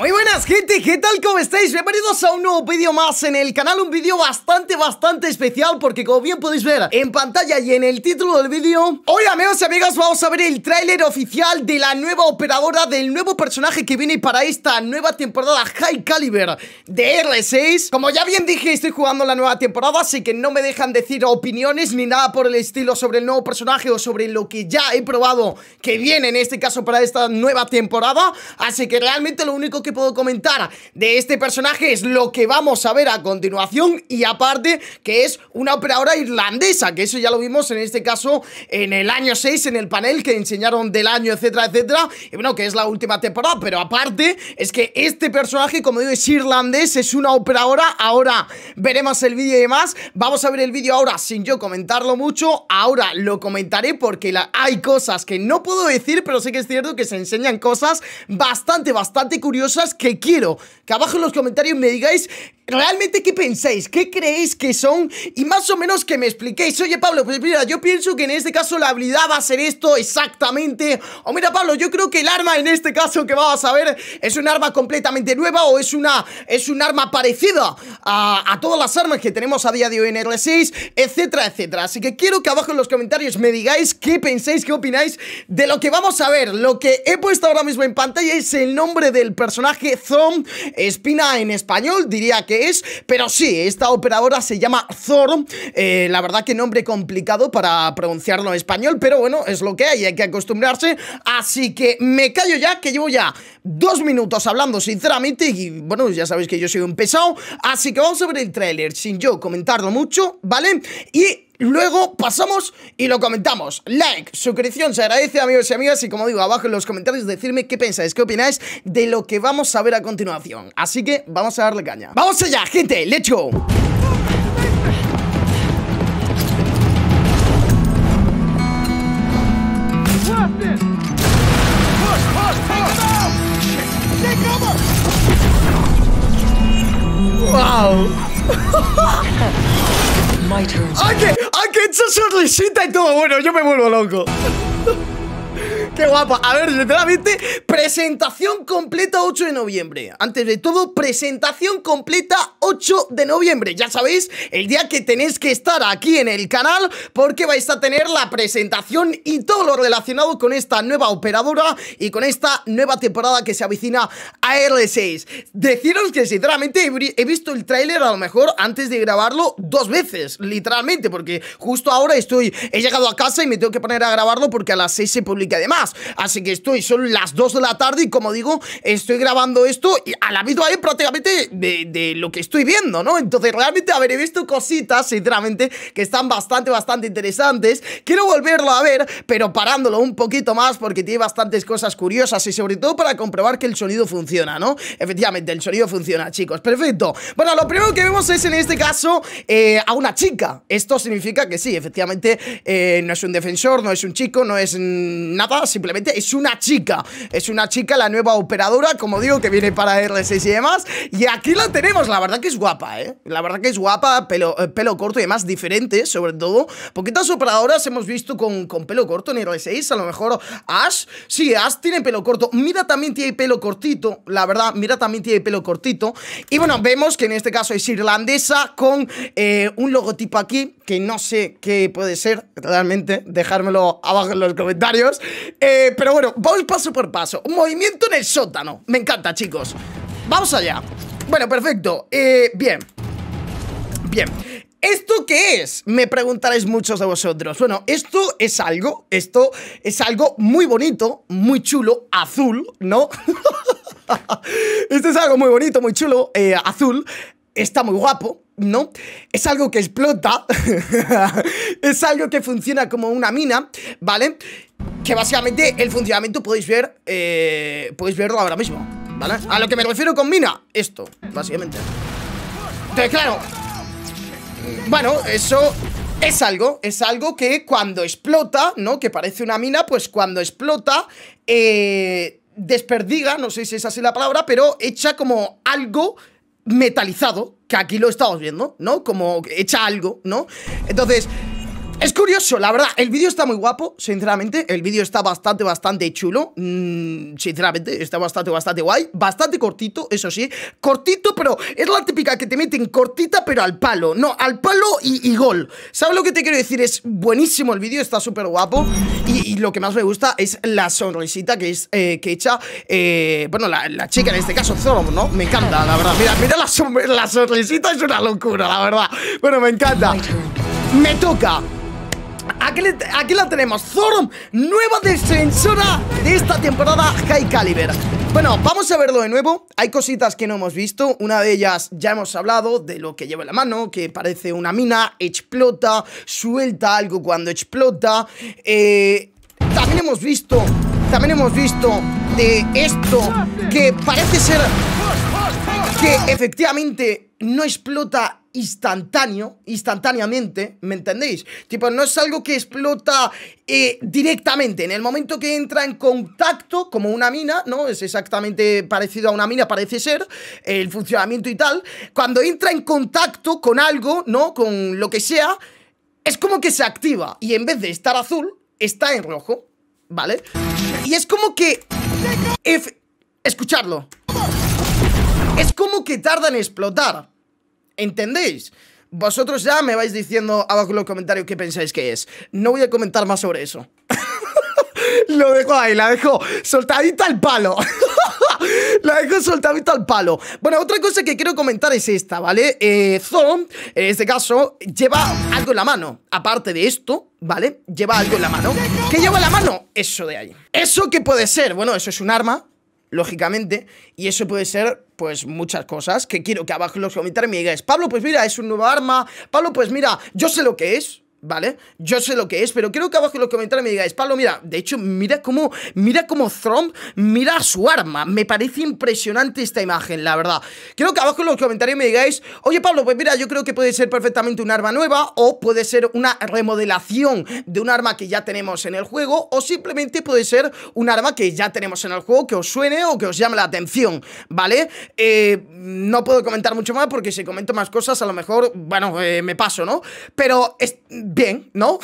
Muy buenas gente, ¿qué tal? ¿Cómo estáis? Bienvenidos a un nuevo vídeo más en el canal Un vídeo bastante, bastante especial Porque como bien podéis ver en pantalla y en el título del vídeo Hoy amigos y amigas vamos a ver el tráiler oficial de la nueva operadora Del nuevo personaje que viene para esta nueva temporada High Caliber de R6 Como ya bien dije, estoy jugando la nueva temporada Así que no me dejan decir opiniones ni nada por el estilo sobre el nuevo personaje O sobre lo que ya he probado que viene en este caso para esta nueva temporada Así que realmente lo único que puedo comentar de este personaje es lo que vamos a ver a continuación y aparte que es una operadora irlandesa, que eso ya lo vimos en este caso en el año 6, en el panel que enseñaron del año, etcétera, etcétera, y bueno, que es la última temporada, pero aparte es que este personaje, como digo, es irlandés, es una operadora, ahora veremos el vídeo y demás, vamos a ver el vídeo ahora sin yo comentarlo mucho, ahora lo comentaré porque hay cosas que no puedo decir, pero sí que es cierto que se enseñan cosas bastante, bastante curiosas que quiero que abajo en los comentarios me digáis realmente qué pensáis, qué creéis que son y más o menos que me expliquéis. Oye, Pablo, pues mira, yo pienso que en este caso la habilidad va a ser esto exactamente. O mira, Pablo, yo creo que el arma en este caso que vamos a ver es un arma completamente nueva o es una es un arma parecida a, a todas las armas que tenemos a día de hoy en R6, etcétera, etcétera. Así que quiero que abajo en los comentarios me digáis qué pensáis, qué opináis de lo que vamos a ver. Lo que he puesto ahora mismo en pantalla es el nombre del personaje personaje Espina en español diría que es, pero sí, esta operadora se llama Zorn, eh, la verdad que nombre complicado para pronunciarlo en español, pero bueno, es lo que hay, hay que acostumbrarse, así que me callo ya, que llevo ya dos minutos hablando sinceramente y bueno, ya sabéis que yo soy un pesado, así que vamos a ver el tráiler sin yo comentarlo mucho, ¿vale? Y Luego pasamos y lo comentamos. Like, suscripción, se agradece amigos y amigas y como digo, abajo en los comentarios decirme qué pensáis, qué opináis de lo que vamos a ver a continuación. Así que vamos a darle caña. ¡Vamos allá, gente! ¡Let's go! ¡Wow! Esa sonrisita y todo. Bueno, yo me vuelvo loco. ¡Qué guapa. A ver, sinceramente, presentación completa 8 de noviembre. Antes de todo, presentación completa 8 de noviembre. Ya sabéis, el día que tenéis que estar aquí en el canal porque vais a tener la presentación y todo lo relacionado con esta nueva operadora y con esta nueva temporada que se avecina a R6. Deciros que, sinceramente, he visto el tráiler a lo mejor antes de grabarlo dos veces, literalmente, porque justo ahora estoy, he llegado a casa y me tengo que poner a grabarlo porque a las 6 se publica además. Así que estoy, son las 2 de la tarde y como digo, estoy grabando esto y a la vida prácticamente de, lo que estoy viendo, ¿no? Entonces realmente haber visto cositas, sinceramente, que están bastante, bastante interesantes. Quiero volverlo a ver, pero parándolo un poquito más porque tiene bastantes cosas curiosas y sobre todo para comprobar que el sonido funciona, ¿no? Efectivamente, el sonido funciona, chicos. Perfecto. Bueno, lo primero que vemos es en este caso eh, a una chica. Esto significa que sí, efectivamente, eh, no es un defensor, no es un chico, no es nada, simplemente es una chica Es una chica, la nueva operadora, como digo, que viene para R6 y demás Y aquí la tenemos, la verdad que es guapa, ¿eh? La verdad que es guapa, pelo, eh, pelo corto y demás, diferente, sobre todo Poquitas operadoras hemos visto con, con pelo corto en R6, a lo mejor Ash Sí, Ash tiene pelo corto, Mira también tiene pelo cortito, la verdad, Mira también tiene pelo cortito Y bueno, vemos que en este caso es irlandesa con eh, un logotipo aquí que no sé qué puede ser, realmente, dejármelo abajo en los comentarios eh, pero bueno, vamos paso por paso. Movimiento en el sótano. Me encanta, chicos. Vamos allá. Bueno, perfecto. Eh, bien. Bien. ¿Esto qué es? Me preguntaréis muchos de vosotros. Bueno, esto es algo, esto es algo muy bonito, muy chulo, azul, ¿no? esto es algo muy bonito, muy chulo, eh, azul, está muy guapo, ¿no? Es algo que explota, es algo que funciona como una mina, ¿vale? que básicamente el funcionamiento podéis ver, eh, podéis verlo ahora mismo, ¿vale? A lo que me refiero con mina, esto, básicamente. Entonces, claro, bueno, eso es algo, es algo que cuando explota, ¿no? Que parece una mina, pues cuando explota, eh, desperdiga, no sé si es así la palabra, pero echa como algo metalizado, que aquí lo estamos viendo, ¿no? Como echa algo, ¿no? Entonces, es curioso, la verdad, el vídeo está muy guapo, sinceramente, el vídeo está bastante, bastante chulo, mm, sinceramente, está bastante, bastante guay, bastante cortito, eso sí, cortito, pero es la típica que te meten cortita, pero al palo, no, al palo y, gol, ¿sabes lo que te quiero decir? Es buenísimo el vídeo, está súper guapo, y, lo que más me gusta es la sonrisita que es eh, que echa, eh, bueno, la, chica en este caso, Zorro, ¿no? Me encanta, la verdad, mira, mira la, la sonrisita, es una locura, la verdad, bueno, me encanta. Me toca Aquí, la tenemos, Zorum, nueva defensora de esta temporada High Caliber bueno, vamos a verlo de nuevo. Hay cositas que no hemos visto. Una de ellas ya hemos hablado de lo que lleva en la mano, que parece una mina, explota, suelta algo cuando explota. Eh, también hemos visto, también hemos visto de esto que parece ser que efectivamente no explota instantáneo, instantáneamente, ¿me entendéis? Tipo, no es algo que explota eh, directamente. En el momento que entra en contacto, como una mina, ¿no? Es exactamente parecido a una mina, parece ser, el funcionamiento y tal. Cuando entra en contacto con algo, ¿no? Con lo que sea, es como que se activa. Y en vez de estar azul, está en rojo, ¿vale? Y es como que... Escucharlo. Es como que tarda en explotar. ¿Entendéis? Vosotros ya me vais diciendo abajo en los comentarios qué pensáis que es. No voy a comentar más sobre eso. Lo dejo ahí, la dejo soltadita al palo. la dejo soltadita al palo. Bueno, otra cosa que quiero comentar es esta, ¿vale? Eh, en este caso, lleva algo en la mano. Aparte de esto, ¿vale? Lleva algo en la mano. ¿Qué lleva en la mano? Eso de ahí. ¿Eso qué puede ser? Bueno, eso es un arma, lógicamente. Y eso puede ser pues muchas cosas que quiero que abajo los comentarios me digáis, Pablo, pues mira, es un nuevo arma, Pablo, pues mira, yo sé lo que es. ¿vale? Yo sé lo que es, pero creo que abajo en los comentarios me digáis, Pablo, mira, de hecho, mira cómo, mira cómo Trump mira su arma. Me parece impresionante esta imagen, la verdad. creo que abajo en los comentarios me digáis, oye, Pablo, pues mira, yo creo que puede ser perfectamente un arma nueva o puede ser una remodelación de un arma que ya tenemos en el juego o simplemente puede ser un arma que ya tenemos en el juego que os suene o que os llame la atención, ¿vale? Eh, no puedo comentar mucho más porque si comento más cosas, a lo mejor, bueno, eh, me paso, ¿no? Pero... Es, bien, ¿no?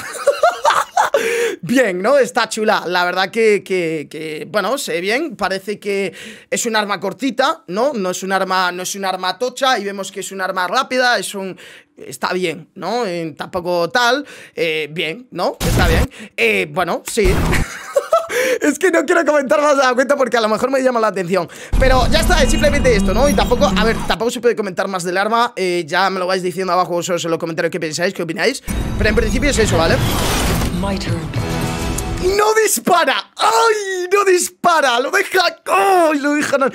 bien, ¿no? Está chula. La verdad que, que, que, bueno, bien. Parece que es un arma cortita, ¿no? No es un arma, no es un arma tocha y vemos que es un arma rápida, es un... Está bien, ¿no? tampoco tal. Eh, bien, ¿no? Está bien. Eh, bueno, sí. Es que no quiero comentar más a la cuenta porque a lo mejor me llama la atención. Pero ya está, es simplemente esto, ¿no? Y tampoco, a ver, tampoco se puede comentar más del arma. Eh, ya me lo vais diciendo abajo vosotros en los comentarios qué pensáis, qué opináis. Pero en principio es eso, ¿vale? ¡No dispara! ¡Ay! ¡No dispara! Lo deja. ¡Ay! Lo deja al,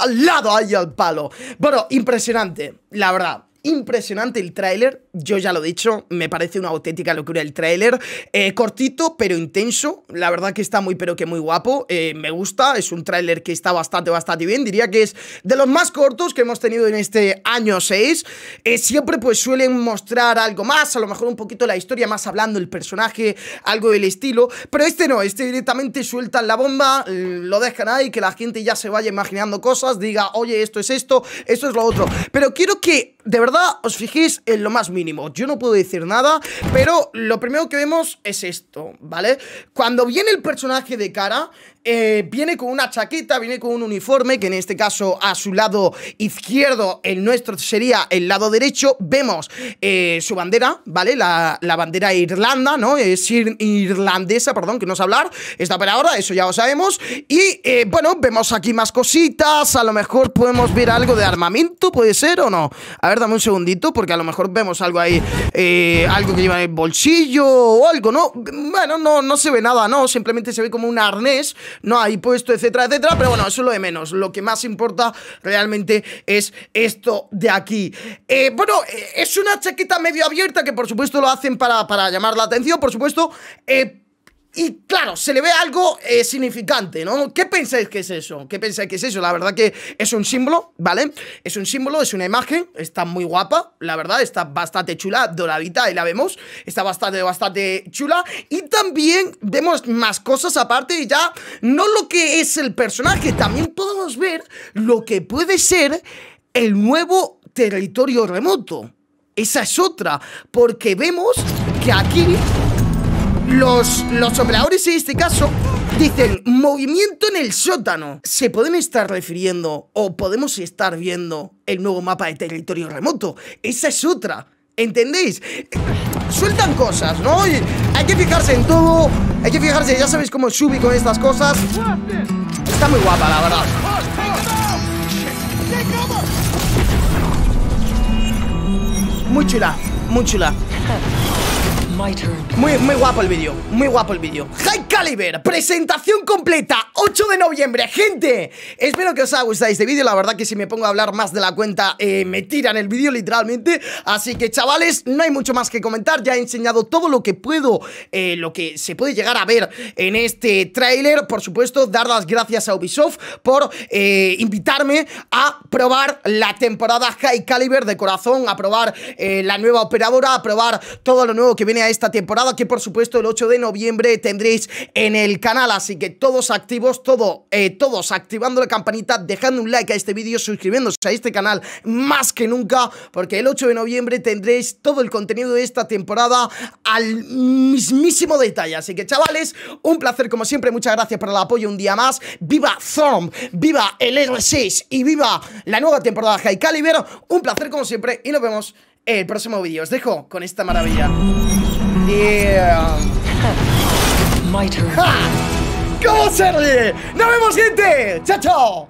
al, lado, ahí al palo. Bueno, impresionante, la verdad impresionante el tráiler. Yo ya lo he dicho, me parece una auténtica locura el tráiler. Eh, cortito, pero intenso. La verdad que está muy, pero que muy guapo. Eh, me gusta, es un tráiler que está bastante, bastante bien. Diría que es de los más cortos que hemos tenido en este año 6. Eh, siempre pues suelen mostrar algo más, a lo mejor un poquito la historia, más hablando el personaje, algo del estilo. Pero este no, este directamente sueltan la bomba, mm, lo dejan ahí, que la gente ya se vaya imaginando cosas, diga, oye, esto es esto, esto es lo otro. Pero quiero que de verdad, os fijéis en lo más mínimo. Yo no puedo decir nada, pero lo primero que vemos es esto, ¿vale? Cuando viene el personaje de cara, eh, viene con una chaqueta, viene con un uniforme, que en este caso a su lado izquierdo, el nuestro sería el lado derecho, vemos eh, su bandera, ¿vale? La, bandera Irlanda, ¿no? Es irlandesa, perdón, que no sé hablar, está para ahora, eso ya lo sabemos. Y eh, bueno, vemos aquí más cositas, a lo mejor podemos ver algo de armamento, puede ser o no. A ver dame un segundito, porque a lo mejor vemos algo ahí, eh, algo que lleva en el bolsillo o algo, ¿no? Bueno, no, no se ve nada, ¿no? Simplemente se ve como un arnés, ¿no? Ahí puesto, etcétera, etcétera, pero bueno, eso es lo de menos. Lo que más importa realmente es esto de aquí. Eh, bueno, eh, es una chaqueta medio abierta que por supuesto lo hacen para, para llamar la atención, por supuesto, eh, y claro, se le ve algo eh, significante, ¿no? ¿Qué pensáis que es eso? ¿Qué pensáis que es eso? La verdad que es un símbolo, ¿vale? Es un símbolo, es una imagen, está muy guapa, la verdad, está bastante chula, doradita, ahí la vemos, está bastante, bastante chula. Y también vemos más cosas aparte y ya, no lo que es el personaje, también podemos ver lo que puede ser el nuevo territorio remoto. Esa es otra, porque vemos que aquí los, los operadores en este caso dicen movimiento en el sótano. Se pueden estar refiriendo o podemos estar viendo el nuevo mapa de territorio remoto. Esa es otra. ¿Entendéis? Sueltan cosas, ¿no? hay que fijarse en todo. Hay que fijarse, ya sabéis cómo Shubi con estas cosas. Está muy guapa, la verdad. Muy chula, muy chula. Muy, muy guapo el vídeo, muy guapo el vídeo High Caliber, presentación completa 8 de noviembre, gente Espero que os haya gustado este vídeo, la verdad que si me pongo a hablar más de la cuenta eh, Me tiran el vídeo literalmente Así que chavales, no hay mucho más que comentar Ya he enseñado todo lo que puedo eh, Lo que se puede llegar a ver en este tráiler Por supuesto, dar las gracias a Ubisoft Por eh, invitarme a probar la temporada High Caliber de corazón A probar la nueva operadora, a probar todo lo nuevo que viene esta temporada que por supuesto el 8 de noviembre tendréis en el canal. Así que todos activos, todo, eh, todos activando la campanita, dejando un like a este vídeo, suscribiéndose a este canal más que nunca, porque el 8 de noviembre tendréis todo el contenido de esta temporada al mismísimo detalle. Así que chavales, un placer como siempre, muchas gracias por el apoyo un día más. Viva Thorm, viva el R6 y viva la nueva temporada de High Caliber. Un placer como siempre y nos vemos el próximo vídeo. Os dejo con esta maravilla. Yeah. Um, ¡Ja! ¿Cómo se ríe? ¡Nos vemos, gente! ¡Chao, chao!